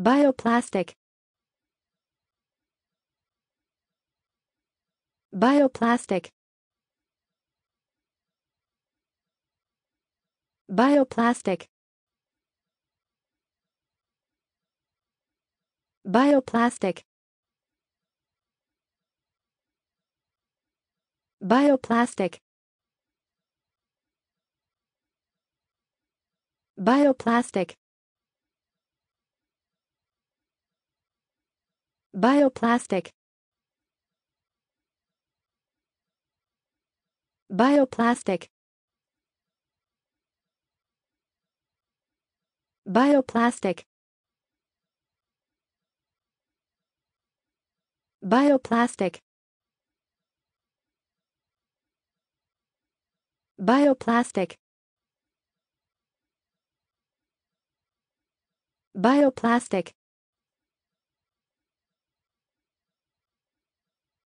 Bioplastic Bioplastic Bioplastic Bioplastic Bioplastic Bioplastic Bioplastic Bioplastic Bioplastic Bioplastic Bioplastic Bioplastic